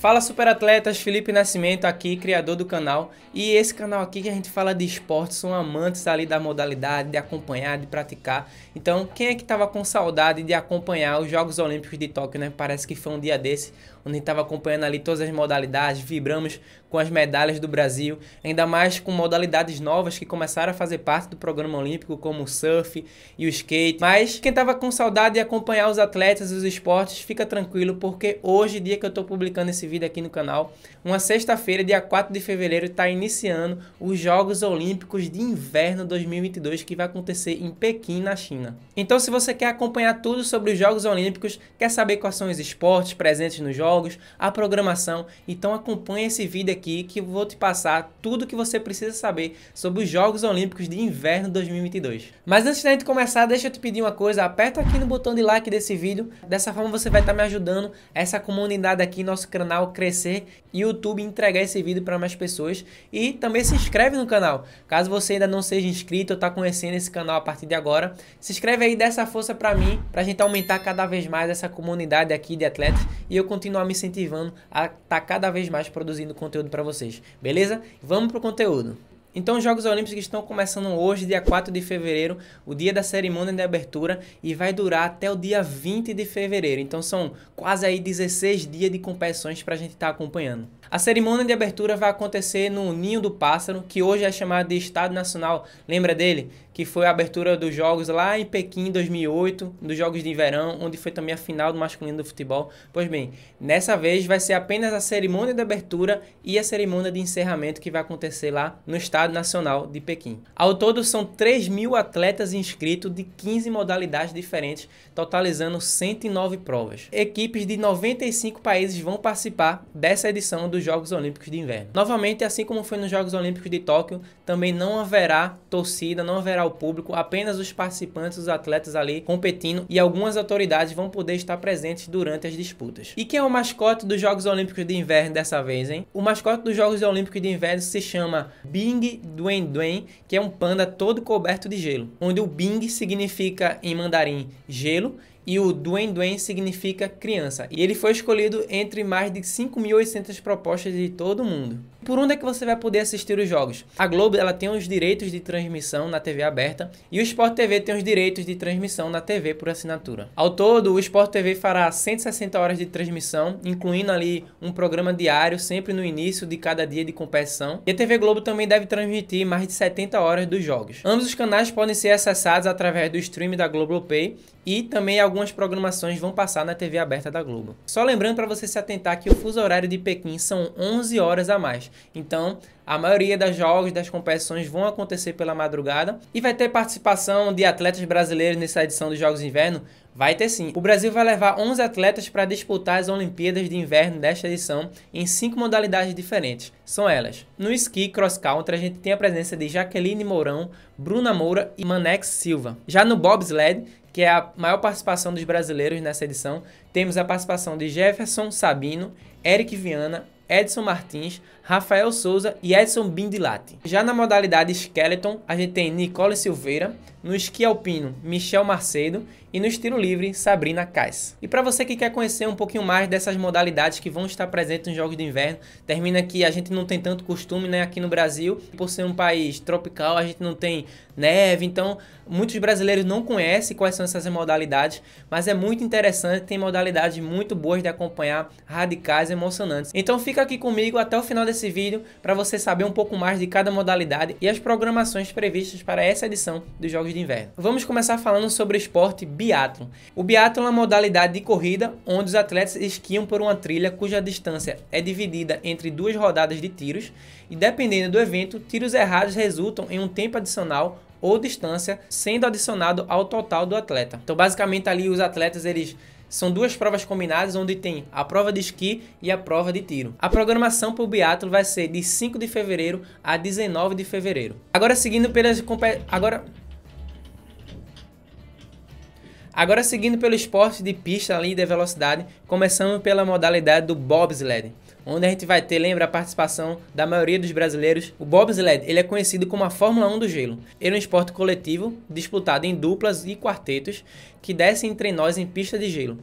Fala super atletas, Felipe Nascimento aqui, criador do canal. E esse canal aqui que a gente fala de esportes, são amantes ali da modalidade, de acompanhar, de praticar. Então, quem é que tava com saudade de acompanhar os Jogos Olímpicos de Tóquio, né? Parece que foi um dia desse onde a gente estava acompanhando ali todas as modalidades, vibramos com as medalhas do Brasil, ainda mais com modalidades novas que começaram a fazer parte do programa olímpico, como o surf e o skate. Mas quem estava com saudade de acompanhar os atletas e os esportes, fica tranquilo, porque hoje, dia que eu estou publicando esse vídeo aqui no canal, uma sexta-feira, dia 4 de fevereiro, está iniciando os Jogos Olímpicos de Inverno 2022, que vai acontecer em Pequim, na China. Então, se você quer acompanhar tudo sobre os Jogos Olímpicos, quer saber quais são os esportes presentes nos Jogos, jogos, a programação. Então acompanha esse vídeo aqui que eu vou te passar tudo que você precisa saber sobre os Jogos Olímpicos de Inverno 2022. Mas antes da gente começar, deixa eu te pedir uma coisa, aperta aqui no botão de like desse vídeo, dessa forma você vai estar tá me ajudando essa comunidade aqui, nosso canal crescer e o YouTube entregar esse vídeo para mais pessoas e também se inscreve no canal. Caso você ainda não seja inscrito ou está conhecendo esse canal a partir de agora, se inscreve aí, dessa força para mim, para a gente aumentar cada vez mais essa comunidade aqui de atletas e eu continuar continuar me incentivando a estar tá cada vez mais produzindo conteúdo para vocês. Beleza? Vamos pro conteúdo. Então, os Jogos Olímpicos estão começando hoje, dia 4 de fevereiro, o dia da cerimônia de abertura, e vai durar até o dia 20 de fevereiro. Então, são quase aí 16 dias de competições para a gente estar tá acompanhando. A cerimônia de abertura vai acontecer no Ninho do Pássaro, que hoje é chamado de Estado Nacional, lembra dele? que foi a abertura dos jogos lá em Pequim 2008, dos jogos de verão, onde foi também a final do masculino do futebol. Pois bem, nessa vez vai ser apenas a cerimônia de abertura e a cerimônia de encerramento que vai acontecer lá no Estádio Nacional de Pequim. Ao todo são 3 mil atletas inscritos de 15 modalidades diferentes, totalizando 109 provas. Equipes de 95 países vão participar dessa edição dos Jogos Olímpicos de Inverno. Novamente, assim como foi nos Jogos Olímpicos de Tóquio, também não haverá torcida, não haverá ao público, apenas os participantes, os atletas ali competindo e algumas autoridades vão poder estar presentes durante as disputas. E quem é o mascote dos Jogos Olímpicos de Inverno dessa vez, hein? O mascote dos Jogos Olímpicos de Inverno se chama Bing Duenduen, que é um panda todo coberto de gelo, onde o Bing significa em mandarim gelo e o Duen Duen significa criança. E ele foi escolhido entre mais de 5.800 propostas de todo o mundo. Por onde é que você vai poder assistir os jogos? A Globo ela tem os direitos de transmissão na TV aberta e o Sport TV tem os direitos de transmissão na TV por assinatura. Ao todo, o Sport TV fará 160 horas de transmissão, incluindo ali um programa diário sempre no início de cada dia de competição. E a TV Globo também deve transmitir mais de 70 horas dos jogos. Ambos os canais podem ser acessados através do stream da Globoplay e também algumas programações vão passar na TV aberta da Globo. Só lembrando para você se atentar que o fuso horário de Pequim são 11 horas a mais. Então, a maioria dos jogos, das competições vão acontecer pela madrugada e vai ter participação de atletas brasileiros nessa edição dos Jogos de Inverno. Vai ter sim. O Brasil vai levar 11 atletas para disputar as Olimpíadas de Inverno desta edição em cinco modalidades diferentes. São elas: no esqui cross country a gente tem a presença de Jaqueline Mourão, Bruna Moura e Manex Silva. Já no bobsled, que é a maior participação dos brasileiros nessa edição, temos a participação de Jefferson Sabino, Eric Viana, Edson Martins, Rafael Souza e Edson Bindilati. Já na modalidade Skeleton, a gente tem Nicole Silveira, no esqui alpino, Michel Macedo e no estilo livre, Sabrina Kais. E para você que quer conhecer um pouquinho mais dessas modalidades que vão estar presentes nos Jogos de Inverno, termina que a gente não tem tanto costume né, aqui no Brasil, por ser um país tropical, a gente não tem neve, então muitos brasileiros não conhecem quais são essas modalidades, mas é muito interessante, tem modalidades muito boas de acompanhar, radicais, emocionantes. Então fica aqui comigo até o final desse esse vídeo para você saber um pouco mais de cada modalidade e as programações previstas para essa edição dos Jogos de Inverno. Vamos começar falando sobre o esporte biatlon. O biatlon é uma modalidade de corrida onde os atletas esquiam por uma trilha cuja distância é dividida entre duas rodadas de tiros e dependendo do evento, tiros errados resultam em um tempo adicional ou distância sendo adicionado ao total do atleta. Então basicamente ali os atletas eles são duas provas combinadas onde tem a prova de esqui e a prova de tiro. A programação para o biatlo vai ser de 5 de fevereiro a 19 de fevereiro. Agora seguindo pelas agora Agora seguindo pelo esporte de pista ali de velocidade, começando pela modalidade do bobsled onde a gente vai ter, lembra, a participação da maioria dos brasileiros. O bobsled, ele é conhecido como a Fórmula 1 do gelo. Ele é um esporte coletivo disputado em duplas e quartetos que descem entre nós em pista de gelo.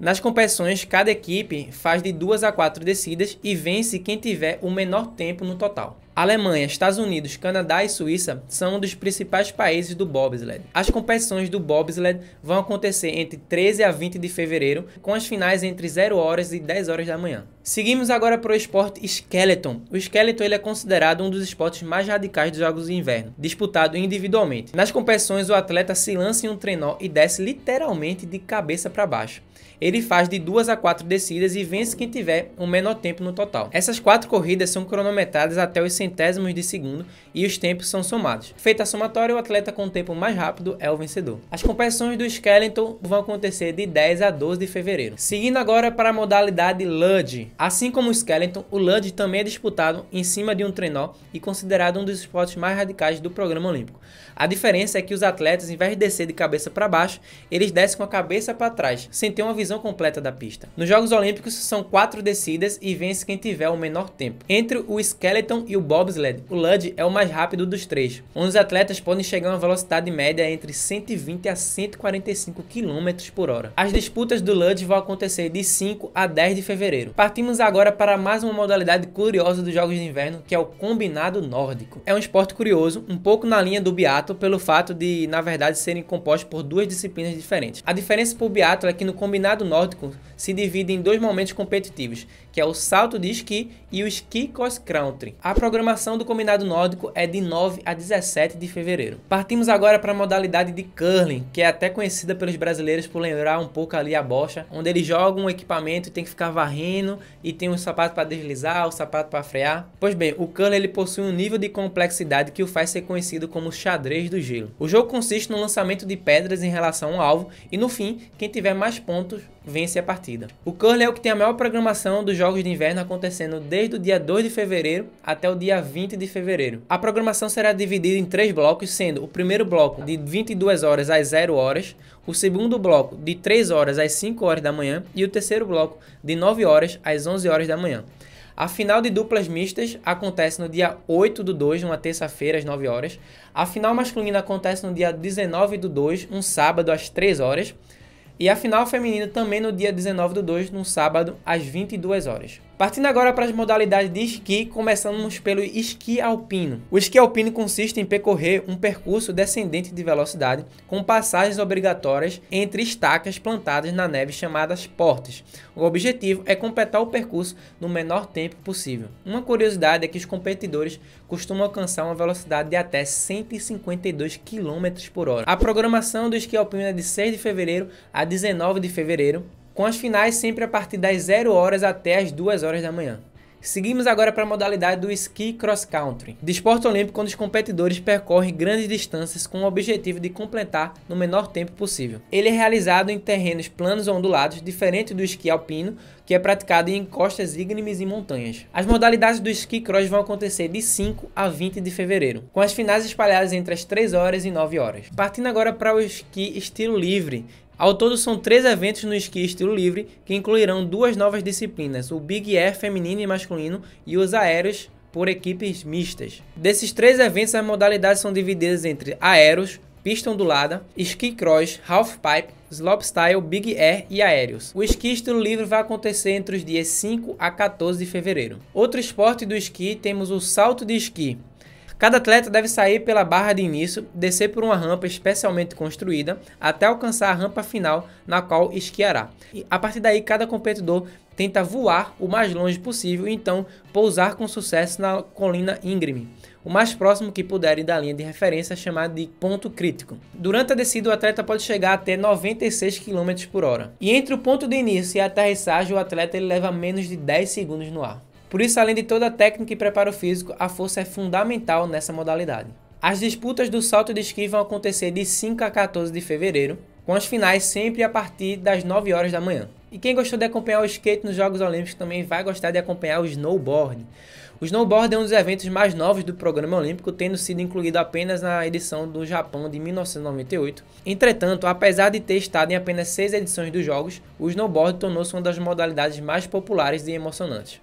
Nas competições, cada equipe faz de duas a quatro descidas e vence quem tiver o menor tempo no total. Alemanha, Estados Unidos, Canadá e Suíça são um dos principais países do bobsled. As competições do bobsled vão acontecer entre 13 a 20 de fevereiro, com as finais entre 0 horas e 10 horas da manhã. Seguimos agora para o esporte skeleton. O skeleton ele é considerado um dos esportes mais radicais dos Jogos de Inverno, disputado individualmente. Nas competições, o atleta se lança em um trenó e desce literalmente de cabeça para baixo. Ele faz de duas a quatro descidas e vence quem tiver o um menor tempo no total. Essas quatro corridas são cronometradas até os centésimos de segundo e os tempos são somados. Feita a somatória, o atleta com o tempo mais rápido é o vencedor. As competições do Skeleton vão acontecer de 10 a 12 de fevereiro. Seguindo agora para a modalidade LUD. Assim como o Skeleton, o LUD também é disputado em cima de um trenó e considerado um dos esportes mais radicais do programa olímpico. A diferença é que os atletas, em vez de descer de cabeça para baixo, eles descem com a cabeça para trás, sem ter uma visão completa da pista. Nos Jogos Olímpicos são quatro descidas e vence quem tiver o menor tempo. Entre o Skeleton e o bobsled, o LUD é o mais rápido dos três, onde os atletas podem chegar a uma velocidade média entre 120 a 145 km por hora. As disputas do LUD vão acontecer de 5 a 10 de fevereiro. Partimos agora para mais uma modalidade curiosa dos Jogos de Inverno, que é o combinado nórdico. É um esporte curioso, um pouco na linha do biato, pelo fato de, na verdade, serem compostos por duas disciplinas diferentes. A diferença para o biato é que no combinado nórdico se divide em dois momentos competitivos, que é o salto de esqui e o Ski Cross Country. A programação do combinado nórdico é de 9 a 17 de fevereiro. Partimos agora para a modalidade de curling, que é até conhecida pelos brasileiros por lembrar um pouco ali a bocha, onde eles jogam um equipamento e tem que ficar varrendo e tem um sapato para deslizar, o um sapato para frear. Pois bem, o curling ele possui um nível de complexidade que o faz ser conhecido como xadrez do gelo. O jogo consiste no lançamento de pedras em relação ao alvo e no fim, quem tiver mais pontos vence a partida. O Curly é o que tem a maior programação dos jogos de inverno acontecendo desde o dia 2 de fevereiro até o dia 20 de fevereiro. A programação será dividida em três blocos, sendo o primeiro bloco de 22 horas às 0 horas, o segundo bloco de 3 horas às 5 horas da manhã e o terceiro bloco de 9 horas às 11 horas da manhã. A final de duplas mistas acontece no dia 8 do 2, uma terça-feira, às 9 horas. A final masculina acontece no dia 19 do 2, um sábado, às 3 horas. E a final feminina também no dia 19 do 2, no sábado, às 22 horas. Partindo agora para as modalidades de esqui, começamos pelo esqui alpino. O esqui alpino consiste em percorrer um percurso descendente de velocidade com passagens obrigatórias entre estacas plantadas na neve chamadas portas. O objetivo é completar o percurso no menor tempo possível. Uma curiosidade é que os competidores costumam alcançar uma velocidade de até 152 km por hora. A programação do esqui alpino é de 6 de fevereiro a 19 de fevereiro com as finais sempre a partir das 0 horas até as 2 horas da manhã. Seguimos agora para a modalidade do Ski Cross Country, desporto de olímpico onde os competidores percorrem grandes distâncias com o objetivo de completar no menor tempo possível. Ele é realizado em terrenos planos ou ondulados, diferente do esqui alpino, que é praticado em encostas íngremes e montanhas. As modalidades do Ski Cross vão acontecer de 5 a 20 de fevereiro, com as finais espalhadas entre as 3 horas e 9 horas. Partindo agora para o esqui estilo livre, ao todo, são três eventos no esqui estilo livre que incluirão duas novas disciplinas, o Big Air feminino e masculino e os aéreos por equipes mistas. Desses três eventos, as modalidades são divididas entre aéreos, pista ondulada, ski cross, half pipe, slopestyle, big air e aéreos. O esqui estilo livre vai acontecer entre os dias 5 a 14 de fevereiro. Outro esporte do esqui temos o salto de esqui, Cada atleta deve sair pela barra de início, descer por uma rampa especialmente construída até alcançar a rampa final na qual esquiará. E a partir daí, cada competidor tenta voar o mais longe possível e então pousar com sucesso na colina íngreme, o mais próximo que puderem da linha de referência, chamado de ponto crítico. Durante a descida, o atleta pode chegar até 96 km por hora. E entre o ponto de início e a aterrissagem, o atleta ele leva menos de 10 segundos no ar. Por isso, além de toda a técnica e preparo físico, a força é fundamental nessa modalidade. As disputas do salto de esqui vão acontecer de 5 a 14 de fevereiro, com as finais sempre a partir das 9 horas da manhã. E quem gostou de acompanhar o skate nos Jogos Olímpicos também vai gostar de acompanhar o snowboard. O snowboard é um dos eventos mais novos do programa olímpico, tendo sido incluído apenas na edição do Japão de 1998. Entretanto, apesar de ter estado em apenas seis edições dos Jogos, o snowboard tornou-se uma das modalidades mais populares e emocionantes.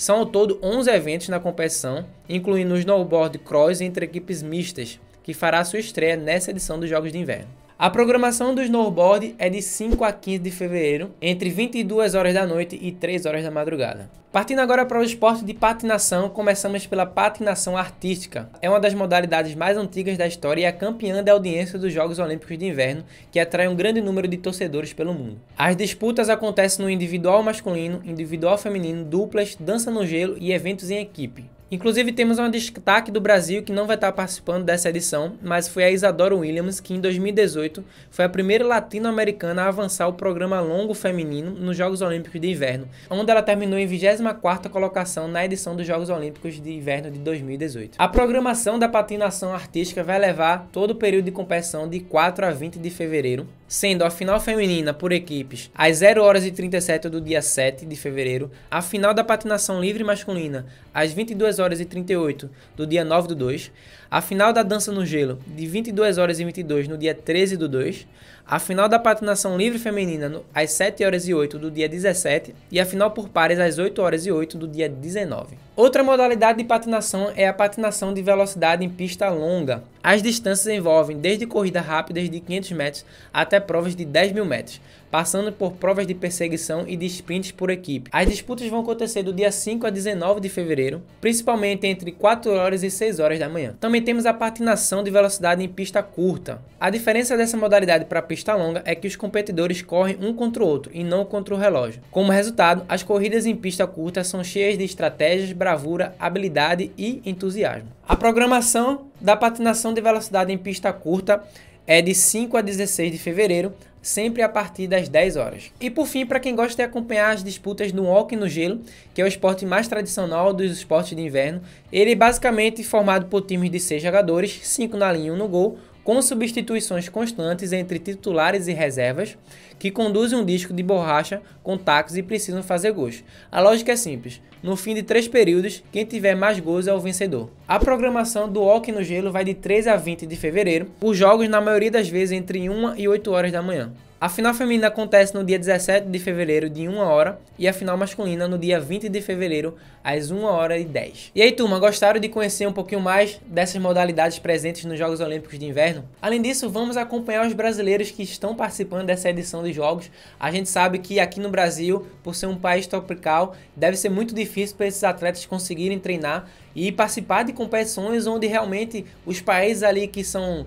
São ao todo 11 eventos na competição, incluindo o snowboard cross entre equipes mistas, que fará sua estreia nessa edição dos Jogos de Inverno. A programação do snowboard é de 5 a 15 de fevereiro, entre 22 horas da noite e 3 horas da madrugada. Partindo agora para o esporte de patinação, começamos pela patinação artística. É uma das modalidades mais antigas da história e é campeã da audiência dos Jogos Olímpicos de Inverno, que atrai um grande número de torcedores pelo mundo. As disputas acontecem no individual masculino, individual feminino, duplas, dança no gelo e eventos em equipe. Inclusive, temos um destaque do Brasil que não vai estar participando dessa edição, mas foi a Isadora Williams, que em 2018 foi a primeira latino-americana a avançar o programa longo feminino nos Jogos Olímpicos de Inverno, onde ela terminou em 24 colocação na edição dos Jogos Olímpicos de Inverno de 2018. A programação da patinação artística vai levar todo o período de competição de 4 a 20 de fevereiro, sendo a final feminina por equipes às 0 horas e 37 do dia 7 de fevereiro, a final da patinação livre masculina às 22 horas e 38 do dia 9 do 2, a final da dança no gelo, de 22 horas e 22, no dia 13 do 2, a final da patinação livre feminina, no, às 7 horas e 8 do dia 17, e a final por pares, às 8 horas e 8 do dia 19. Outra modalidade de patinação é a patinação de velocidade em pista longa. As distâncias envolvem desde corridas rápidas de 500 metros até provas de 10 mil metros, passando por provas de perseguição e de sprints por equipe. As disputas vão acontecer do dia 5 a 19 de fevereiro, principalmente entre 4 horas e 6 horas da manhã. Também temos a patinação de velocidade em pista curta. A diferença dessa modalidade para a pista longa é que os competidores correm um contra o outro e não contra o relógio. Como resultado, as corridas em pista curta são cheias de estratégias, bravura, habilidade e entusiasmo. A programação da patinação de velocidade em pista curta é de 5 a 16 de fevereiro, sempre a partir das 10 horas. E por fim, para quem gosta de acompanhar as disputas no hockey no gelo, que é o esporte mais tradicional dos esportes de inverno, ele é basicamente formado por times de 6 jogadores, 5 na linha e 1 no gol, com substituições constantes entre titulares e reservas, que conduzem um disco de borracha com taques e precisam fazer gols. A lógica é simples: no fim de três períodos, quem tiver mais gols é o vencedor. A programação do Walk no Gelo vai de 3 a 20 de fevereiro, os jogos na maioria das vezes entre 1 e 8 horas da manhã. A final feminina acontece no dia 17 de fevereiro, de 1 hora, e a final masculina no dia 20 de fevereiro, às 1 hora e 10. E aí, turma, gostaram de conhecer um pouquinho mais dessas modalidades presentes nos Jogos Olímpicos de Inverno? Além disso, vamos acompanhar os brasileiros que estão participando dessa edição dos Jogos. A gente sabe que aqui no Brasil, por ser um país tropical, deve ser muito difícil para esses atletas conseguirem treinar e participar de competições onde realmente os países ali que são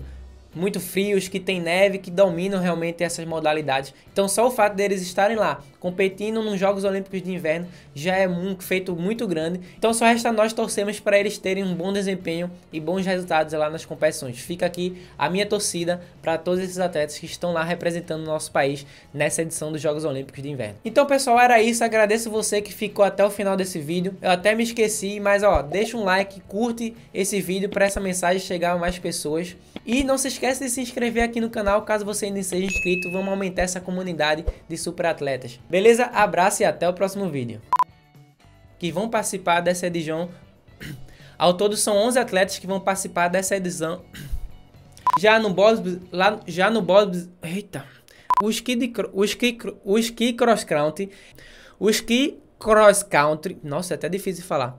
muito frios, que tem neve, que dominam realmente essas modalidades. Então só o fato deles estarem lá competindo nos Jogos Olímpicos de Inverno já é um feito muito grande. Então só resta nós torcermos para eles terem um bom desempenho e bons resultados lá nas competições. Fica aqui a minha torcida para todos esses atletas que estão lá representando o nosso país nessa edição dos Jogos Olímpicos de Inverno. Então pessoal, era isso. Agradeço você que ficou até o final desse vídeo. Eu até me esqueci, mas ó, deixa um like, curte esse vídeo para essa mensagem chegar a mais pessoas. E não se esqueça esquece de se inscrever aqui no canal caso você ainda seja inscrito. Vamos aumentar essa comunidade de super atletas. Beleza? Abraço e até o próximo vídeo. Que vão participar dessa edição. Ao todo são 11 atletas que vão participar dessa edição. Já no Bob, lá, já no Bob, eita. O ski de o ski, o ski cross country, o ski cross country, nossa, é até difícil de falar.